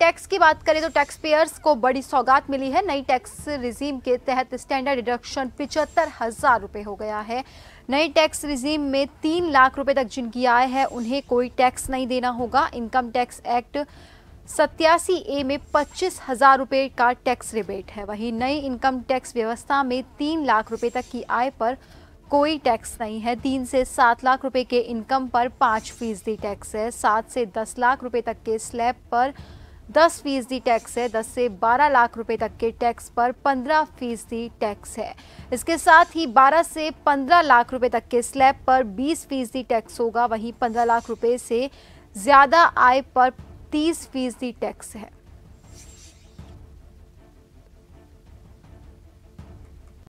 tax की बात करें तो टैक्स पेयर्स को बड़ी सौगात मिली है नई टैक्स रिजीम के तहत स्टैंडर्ड डिडक्शन पिचहत्तर हजार रुपये हो गया है नए टैक्स रिजीम में तीन लाख रुपए तक जिनकी आय है उन्हें कोई टैक्स नहीं देना होगा इनकम टैक्स एक्ट सत्यासी ए में पच्चीस हजार रुपये का टैक्स रिबेट है वहीं नई इनकम टैक्स व्यवस्था में तीन लाख रुपए तक की आय पर कोई टैक्स नहीं है तीन से सात लाख रुपए के इनकम पर पाँच फीसदी टैक्स है सात से दस लाख रुपए तक के स्लैब पर दस फीसदी टैक्स है दस से बारह लाख रुपए तक के टैक्स पर पंद्रह फीसदी टैक्स है इसके साथ ही बारह से पंद्रह लाख रुपए तक के स्लैब पर बीस फीसदी टैक्स होगा वहीं पंद्रह लाख रुपए से ज़्यादा आय पर तीस फीसदी टैक्स है